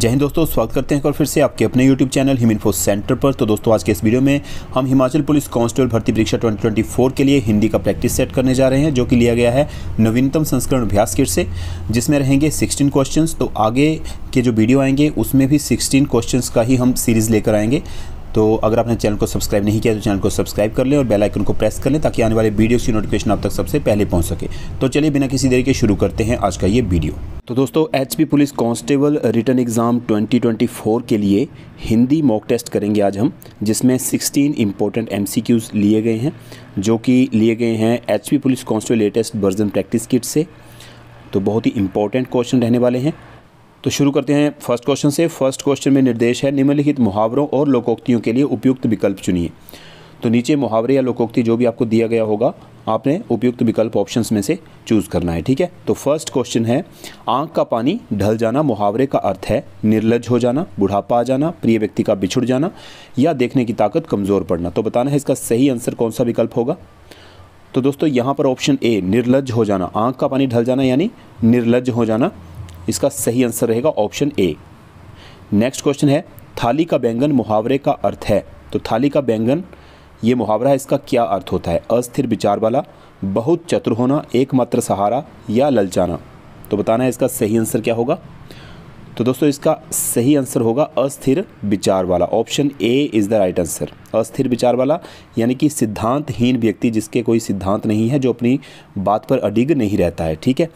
जय हिंद दोस्तों स्वागत करते हैं और फिर से आपके अपने यूट्यूब चैनल इन्फो सेंटर पर तो दोस्तों आज के इस वीडियो में हम हिमाचल पुलिस कांस्टेबल भर्ती परीक्षा 2024 के लिए हिंदी का प्रैक्टिस सेट करने जा रहे हैं जो कि लिया गया है नवीनतम संस्करण अभ्यास किट से जिसमें रहेंगे सिक्सटीन क्वेश्चन तो आगे के जो वीडियो आएंगे उसमें भी सिक्सटीन क्वेश्चन का ही हम सीरीज़ लेकर आएंगे तो अगर आपने चैनल को सब्सक्राइब नहीं किया तो चैनल को सब्सक्राइब कर लें और बेल आइकन को प्रेस कर लें ताकि आने वाले वीडियोस की नोटिफिकेशन आप तक सबसे पहले पहुंच सके तो चलिए बिना किसी देरी के शुरू करते हैं आज का ये वीडियो तो दोस्तों HP police constable return exam 2024 के लिए हिंदी मॉक टेस्ट करेंगे आज हम जिसमें 16 इंपॉर्टेंट एमसीक्यूज लिए गए हैं जो कि लिए गए हैं HP police constable latest version practice kit से तो बहुत ही इंपॉर्टेंट क्वेश्चन रहने वाले हैं तो शुरू करते हैं फर्स्ट क्वेश्चन से फर्स्ट क्वेश्चन में निर्देश है निम्नलिखित मुहावरों और लोकोक्तियों के लिए उपयुक्त विकल्प चुनिए तो नीचे मुहावरे या लोकोक्ति जो भी आपको दिया गया होगा आपने उपयुक्त विकल्प ऑप्शंस में से चूज़ करना है ठीक है तो फर्स्ट क्वेश्चन है आंख का पानी ढल जाना मुहावरे का अर्थ है निर्लज हो जाना बुढ़ापा आ जाना प्रिय व्यक्ति का बिछुड़ जाना या देखने की ताकत कमज़ोर पड़ना तो बताना है इसका सही आंसर कौन सा विकल्प होगा तो दोस्तों यहाँ पर ऑप्शन ए निर्लज हो जाना आँख का पानी ढल जाना यानी निर्लज हो जाना इसका सही आंसर रहेगा ऑप्शन ए नेक्स्ट क्वेश्चन है थाली का बैंगन मुहावरे का अर्थ है तो थाली का बैंगन ये मुहावरा है इसका क्या अर्थ होता है अस्थिर विचार वाला बहुत चतुर होना एकमात्र सहारा या ललचाना तो बताना है इसका सही आंसर क्या होगा तो दोस्तों इसका सही आंसर होगा अस्थिर विचार वाला option A is the right answer अस्थिर विचार वाला यानी कि सिद्धांतहीन व्यक्ति जिसके कोई सिद्धांत नहीं है जो अपनी बात पर अडिग नहीं रहता है ठीक है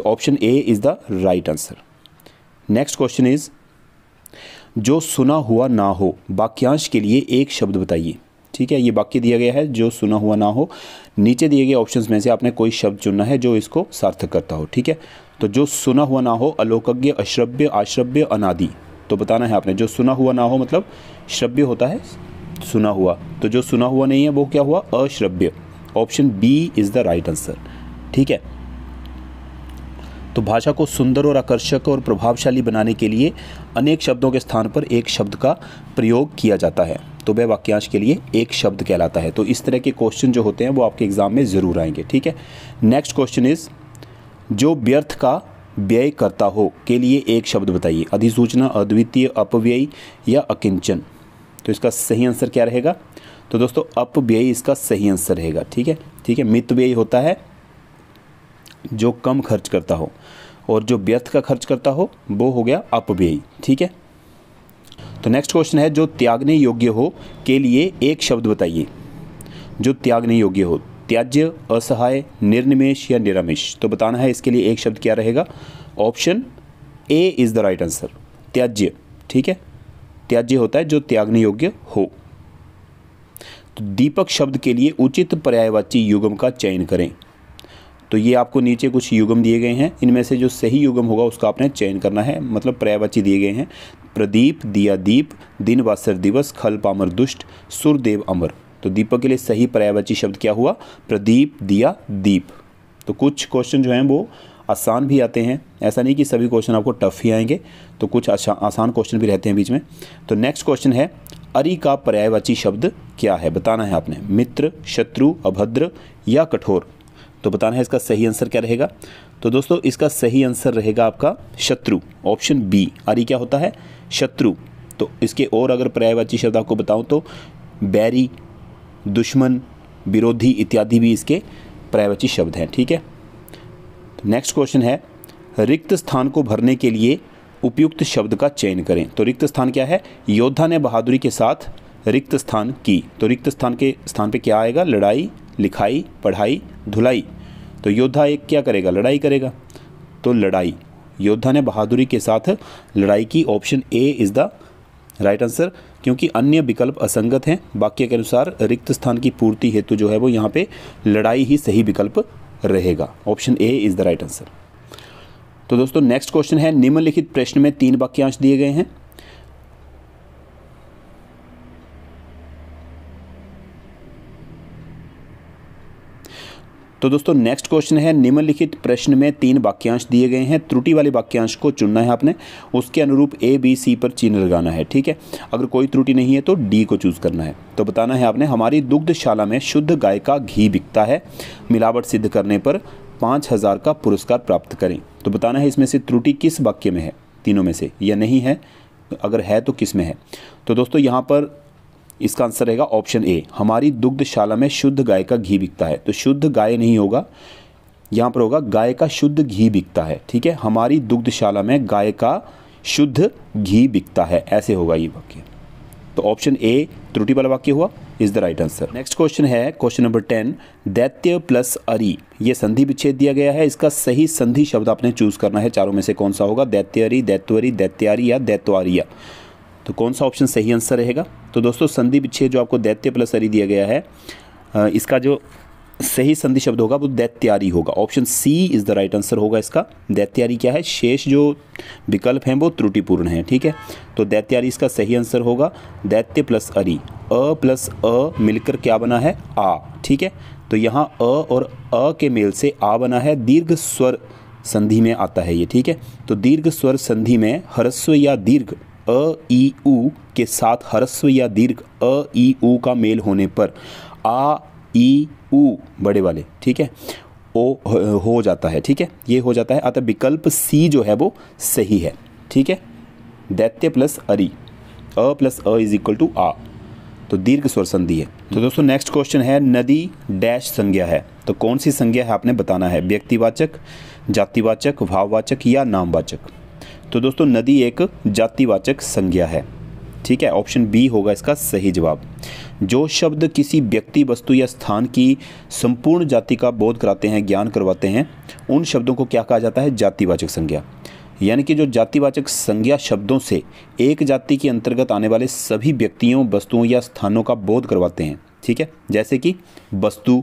तो option A is the right answer next question is जो सुना हुआ ना हो वाक्यांश के लिए एक शब्द बताइए ठीक है ये वाक्य दिया गया है जो सुना हुआ ना हो नीचे दिए गए ऑप्शंस में से आपने कोई शब्द चुनना है जो इसको सार्थक करता हो ठीक है तो जो सुना हुआ ना हो अलोकज्ञ अश्रव्य आश्रव्य अनादि तो बताना है आपने जो सुना हुआ ना हो मतलब श्रव्य होता है सुना हुआ तो जो सुना हुआ नहीं है वो क्या हुआ अश्रव्य option B is the right answer ठीक है तो भाषा को सुंदर और आकर्षक और प्रभावशाली बनाने के लिए अनेक शब्दों के स्थान पर एक शब्द का प्रयोग किया जाता है तो वह वाक्यांश के लिए एक शब्द कहलाता है तो इस तरह के क्वेश्चन जो होते हैं वो आपके एग्ज़ाम में ज़रूर आएंगे ठीक है नेक्स्ट क्वेश्चन इज़ जो व्यर्थ का व्यय करता हो के लिए एक शब्द बताइए अधिसूचना अद्वितीय अपव्ययी या अकिंचन तो इसका सही आंसर क्या रहेगा तो दोस्तों अपव्ययी इसका सही आंसर रहेगा ठीक है ठीक है व्यय होता है जो कम खर्च करता हो और जो व्यर्थ का खर्च करता हो वो हो गया अपव्यय ठीक है तो नेक्स्ट क्वेश्चन है जो त्यागने योग्य हो के लिए एक शब्द बताइए जो त्यागने योग्य हो त्याज्य असहाय निर्निमेश या निरामिश तो बताना है इसके लिए एक शब्द क्या रहेगा option A is the right answer त्याज्य ठीक है त्याज्य होता है जो त्यागने योग्य हो तो दीपक शब्द के लिए उचित पर्यायवाची युगम का चयन करें तो ये आपको नीचे कुछ युगम दिए गए हैं इनमें से जो सही युगम होगा उसका आपने चयन करना है मतलब पर्यायवाची दिए गए हैं प्रदीप दिया दीप दिन वासर दिवस खल पामर दुष्ट सुरदेव अमर तो दीपक के लिए सही पर्यायवाची शब्द क्या हुआ प्रदीप दिया दीप तो कुछ क्वेश्चन जो हैं वो आसान भी आते हैं ऐसा नहीं कि सभी क्वेश्चन आपको टफ ही आएंगे तो कुछ आशा, आसान क्वेश्चन भी रहते हैं बीच में तो नेक्स्ट क्वेश्चन है अरी का पर्यायवाची शब्द क्या है बताना है आपने मित्र शत्रु अभद्र या कठोर तो बताना है इसका सही आंसर क्या रहेगा तो दोस्तों इसका सही आंसर रहेगा आपका शत्रु ऑप्शन बी आरी क्या होता है शत्रु तो इसके और अगर पर्यायवाची शब्द आपको बताऊं तो बैरी दुश्मन विरोधी इत्यादि भी इसके पर्यायवाची शब्द हैं ठीक है तो नेक्स्ट क्वेश्चन है रिक्त स्थान को भरने के लिए उपयुक्त शब्द का चयन करें तो रिक्त स्थान क्या है योद्धा ने बहादुरी के साथ रिक्त स्थान की तो रिक्त स्थान के स्थान पे क्या आएगा लड़ाई लिखाई पढ़ाई धुलाई तो योद्धा एक क्या करेगा लड़ाई करेगा तो लड़ाई योद्धा ने बहादुरी के साथ लड़ाई की option A is the right answer क्योंकि अन्य विकल्प असंगत हैं वाक्य के अनुसार रिक्त स्थान की पूर्ति हेतु जो है वो यहाँ पे लड़ाई ही सही विकल्प रहेगा option A is the right answer तो दोस्तों नेक्स्ट क्वेश्चन है निम्नलिखित प्रश्न में तीन वाक्यांश दिए गए हैं तो दोस्तों नेक्स्ट क्वेश्चन है निम्नलिखित प्रश्न में तीन वाक्यांश दिए गए हैं त्रुटि वाले वाक्यांश को चुनना है आपने उसके अनुरूप ए बी सी पर चिन्ह लगाना है ठीक है अगर कोई त्रुटि नहीं है तो डी को चूज़ करना है तो बताना है आपने हमारी दुग्धशाला में शुद्ध गाय का घी बिकता है मिलावट सिद्ध करने पर पाँच हज़ार का पुरस्कार प्राप्त करें तो बताना है इसमें से त्रुटि किस वाक्य में है तीनों में से या नहीं है अगर है तो किस में है तो दोस्तों यहाँ पर इसका आंसर रहेगा ऑप्शन ए हमारी दुग्धशाला में शुद्ध गाय का घी बिकता है तो शुद्ध गाय नहीं होगा यहाँ पर होगा गाय का शुद्ध घी बिकता है ठीक है हमारी दुग्धशाला में गाय का शुद्ध घी बिकता है ऐसे होगा ये वाक्य तो ऑप्शन ए त्रुटि वाला वाक्य हुआ is the right answer next question है क्वेश्चन नंबर टेन दैत्य प्लस अरी ये संधि विच्छेद दिया गया है इसका सही संधि शब्द आपने चूज करना है चारों में से कौन सा होगा दैत्यरी दैत्वरी दैत्यारी या दैत्वारिया तो कौन सा ऑप्शन सही आंसर रहेगा तो दोस्तों संधि विच्छेद जो आपको दैत्य प्लस अरी दिया गया है इसका जो सही संधि शब्द होगा वो दैत्यारी होगा option C is the right answer होगा इसका दैत्यारी क्या है शेष जो विकल्प हैं वो त्रुटिपूर्ण हैं ठीक है तो दैत्यारी इसका सही आंसर होगा दैत्य प्लस अरी अ प्लस अ मिलकर क्या बना है आ ठीक है तो यहाँ अ और अ के मेल से आ बना है दीर्घ स्वर संधि में आता है ये ठीक है तो दीर्घ स्वर संधि में हरस्व या दीर्घ अ ई उ के साथ हरस्व या दीर्घ अ ई ऊ का मेल होने पर आ ई ऊ बड़े वाले ठीक है ओ हो जाता है ठीक है ये हो जाता है अतः विकल्प सी जो है वो सही है ठीक है दैत्य प्लस अरी अ प्लस अ इज इक्वल टू आ तो दीर्घ स्वर संधि है तो दोस्तों नेक्स्ट क्वेश्चन है नदी डैश संज्ञा है तो कौन सी संज्ञा है आपने बताना है व्यक्तिवाचक जातिवाचक भाववाचक या नामवाचक तो दोस्तों नदी एक जातिवाचक संज्ञा है ठीक है ऑप्शन बी होगा इसका सही जवाब जो शब्द किसी व्यक्ति वस्तु या स्थान की संपूर्ण जाति का बोध कराते हैं ज्ञान करवाते हैं उन शब्दों को क्या कहा जाता है जातिवाचक संज्ञा यानी कि जो जातिवाचक संज्ञा शब्दों से एक जाति के अंतर्गत आने वाले सभी व्यक्तियों वस्तुओं या स्थानों का बोध करवाते हैं ठीक है जैसे कि वस्तु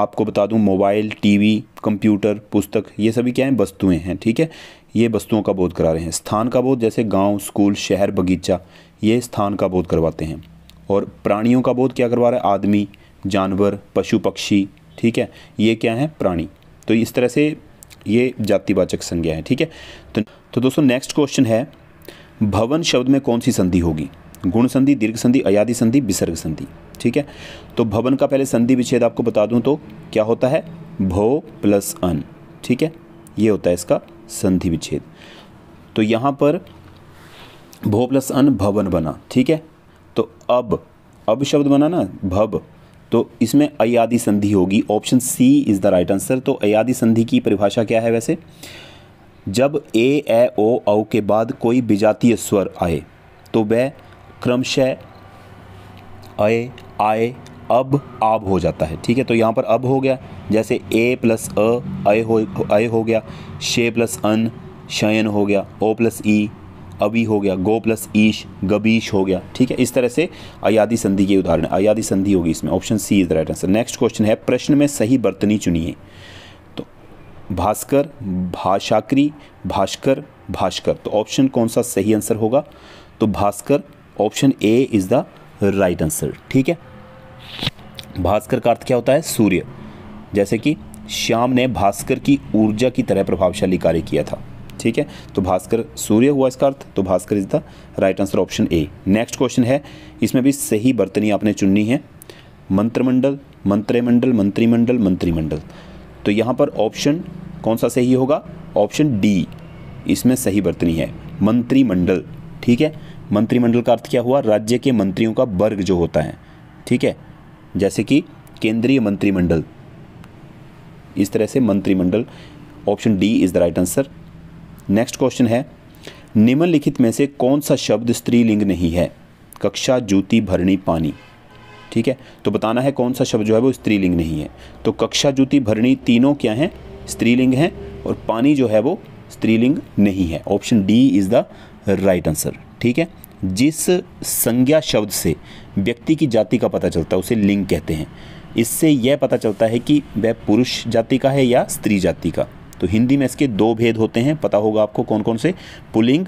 आपको बता दूं मोबाइल टीवी कंप्यूटर पुस्तक ये सभी क्या हैं वस्तुएं हैं ठीक है ये वस्तुओं का बोध करा रहे हैं स्थान का बोध जैसे गांव, स्कूल शहर बगीचा ये स्थान का बोध करवाते हैं और प्राणियों का बोध क्या करवा रहा है आदमी जानवर पशु पक्षी ठीक है ये क्या है प्राणी तो इस तरह से ये जातिवाचक संज्ञा है ठीक है तो तो दोस्तों नेक्स्ट क्वेश्चन है भवन शब्द में कौन सी संधि होगी गुण संधि दीर्घ संधि अयाधि संधि विसर्ग संधि ठीक है तो भवन का पहले संधि विच्छेद आपको बता दूं तो क्या होता है भो प्लस अन ठीक है ये होता है इसका संधि विच्छेद तो यहाँ पर भो प्लस अन भवन बना ठीक है तो अब अब शब्द बना ना भव तो इसमें अयादि संधि होगी option C is the right answer तो अयादि संधि की परिभाषा क्या है वैसे जब ए ए ओ औ के बाद कोई विजातीय स्वर आए तो वह क्रमशः अय आय अब आब हो जाता है ठीक है तो यहाँ पर अब हो गया जैसे ए प्लस अ हो हो गया शे प्लस अन शयन हो गया ओ प्लस ई अभी हो गया गो प्लस ईश गबीश हो गया ठीक है इस तरह से अयादि संधि के उदाहरण अयादि संधि होगी इसमें option C is the right answer next question है प्रश्न में सही बर्तनी चुनिए तो भास्कर भाषाकरी भास्कर भास्कर तो ऑप्शन कौन सा सही आंसर होगा तो भास्कर option A is the right answer ठीक है भास्कर का अर्थ क्या होता है सूर्य जैसे कि श्याम ने भास्कर की ऊर्जा की तरह प्रभावशाली कार्य किया था ठीक है तो भास्कर सूर्य हुआ इसका अर्थ तो भास्कर is the right answer option A next question है इसमें भी सही बर्तनी आपने चुननी है मंत्रमंडल मंत्रिमंडल मंत्रिमंडल मंत्रिमंडल तो यहाँ पर ऑप्शन कौन सा सही होगा ऑप्शन डी इसमें सही बर्तनी है मंत्रिमंडल ठीक है मंत्रिमंडल का अर्थ क्या हुआ राज्य के मंत्रियों का वर्ग जो होता है ठीक है जैसे कि केंद्रीय मंत्रिमंडल इस तरह से मंत्रिमंडल option D is the right answer next question है निम्नलिखित में से कौन सा शब्द स्त्रीलिंग नहीं है कक्षा जूती भरणी पानी ठीक है तो बताना है कौन सा शब्द जो है वो स्त्रीलिंग नहीं है तो कक्षा जूती भरणी तीनों क्या हैं स्त्रीलिंग हैं और पानी जो है वो स्त्रीलिंग नहीं है option D is the right answer ठीक है जिस संज्ञा शब्द से व्यक्ति की जाति का पता चलता है उसे लिंग कहते हैं इससे यह पता चलता है कि वह पुरुष जाति का है या स्त्री जाति का तो हिंदी में इसके दो भेद होते हैं पता होगा आपको कौन कौन से पुलिंग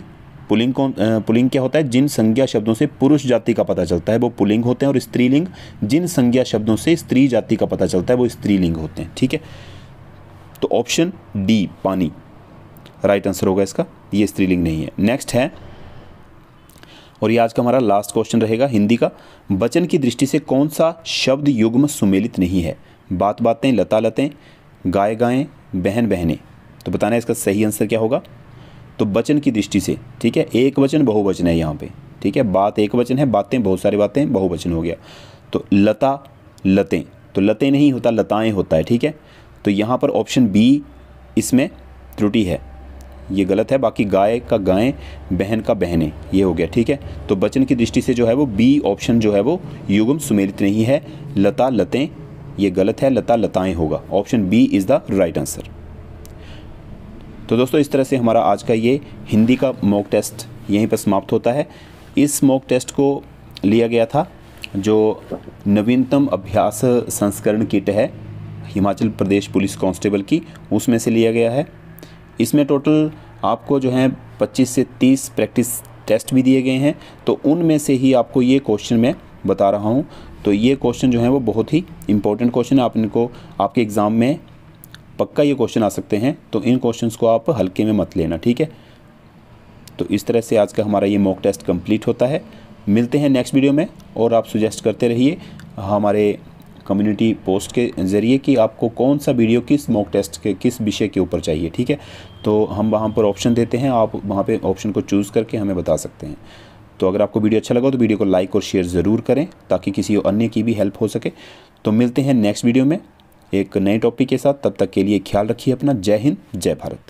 पुलिंग कौन पुलिंग क्या होता है जिन संज्ञा शब्दों से पुरुष जाति का पता चलता है वो पुलिंग होते हैं और स्त्रीलिंग जिन संज्ञा शब्दों से स्त्री जाति का पता चलता है वो स्त्रीलिंग होते हैं ठीक है तो ऑप्शन डी पानी राइट आंसर होगा इसका ये स्त्रीलिंग नहीं है नेक्स्ट है और ये आज का हमारा लास्ट क्वेश्चन रहेगा हिंदी का वचन की दृष्टि से कौन सा शब्द युग्म सुमेलित नहीं है बात बातें लता लतें गाय गाएँ बहन बहने तो बताना इसका सही आंसर क्या होगा तो वचन की दृष्टि से ठीक है एक वचन बहुवचन है यहाँ पे ठीक है बात एक वचन है बातें बहुत सारी बातें बहुवचन हो गया तो लता लतें तो लतें नहीं होता लताएं होता है ठीक है तो यहाँ पर ऑप्शन बी इसमें त्रुटि है ये गलत है बाकी गाय का गाय बहन का बहने ये हो गया ठीक है तो बचन की दृष्टि से जो है वो बी ऑप्शन जो है वो युगम सुमेलित नहीं है लता लतें ये गलत है लता लताएं होगा option B is the right answer तो दोस्तों इस तरह से हमारा आज का ये हिंदी का मॉक टेस्ट यहीं पर समाप्त होता है इस मॉक टेस्ट को लिया गया था जो नवीनतम अभ्यास संस्करण किट है हिमाचल प्रदेश पुलिस कांस्टेबल की उसमें से लिया गया है इसमें टोटल आपको जो है 25 से 30 प्रैक्टिस टेस्ट भी दिए गए हैं तो उनमें से ही आपको ये क्वेश्चन मैं बता रहा हूँ तो ये क्वेश्चन जो है वो बहुत ही इंपॉर्टेंट क्वेश्चन है आप इनको आपके एग्ज़ाम में पक्का ये क्वेश्चन आ सकते हैं तो इन क्वेश्चन को आप हल्के में मत लेना ठीक है तो इस तरह से आज का हमारा ये मॉक टेस्ट कम्प्लीट होता है मिलते हैं नेक्स्ट वीडियो में और आप सुजेस्ट करते रहिए हमारे कम्युनिटी पोस्ट के ज़रिए कि आपको कौन सा वीडियो किस मॉक टेस्ट के किस विषय के ऊपर चाहिए ठीक है तो हम वहाँ पर ऑप्शन देते हैं आप वहाँ पर ऑप्शन को चूज़ करके हमें बता सकते हैं तो अगर आपको वीडियो अच्छा लगा तो वीडियो को लाइक और शेयर ज़रूर करें ताकि किसी अन्य की भी हेल्प हो सके तो मिलते हैं नेक्स्ट वीडियो में एक नए टॉपिक के साथ तब तक के लिए ख्याल रखिए अपना जय हिंद जय भारत